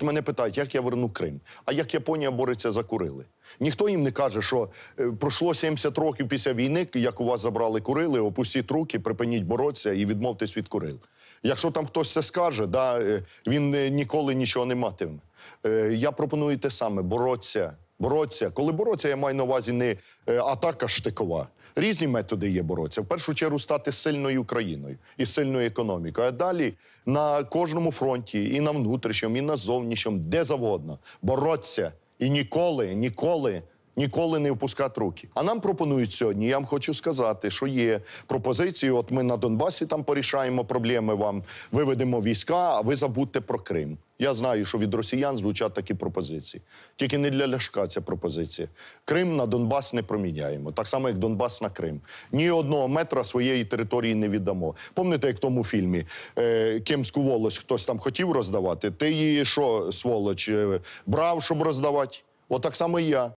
Мене питають, як я верну Крим, а як Японія бореться за Курили. Ніхто їм не каже, що е, пройшло 70 років після війни, як у вас забрали Курили, опустіть руки, припиніть боротися і відмовтесь від Курил. Якщо там хтось це скаже, да, е, він е, ніколи нічого не матиме. Я пропоную те саме боротися боротися. Коли бороться, я маю на увазі не е, атака штикова. Різні методи є боротися. В першу чергу стати сильною країною і сильною економікою. А далі на кожному фронті, і на внутрішньому, і на зовнішньому, де завгодно, Бороться і ніколи, ніколи. Ніколи не впускати руки. А нам пропонують сьогодні. Я вам хочу сказати, що є пропозиції. От ми на Донбасі там порішаємо проблеми. Вам виведемо війська, а ви забудьте про Крим. Я знаю, що від росіян звучать такі пропозиції. Тільки не для Ляшка ця пропозиція. Крим на Донбас не проміняємо, так само, як Донбас на Крим. Ні одного метра своєї території не віддамо. Помните, як в тому фільмі е, Кемську волоч хтось там хотів роздавати? Ти її що, сволоч, е, брав, щоб роздавати? Отак От само і я.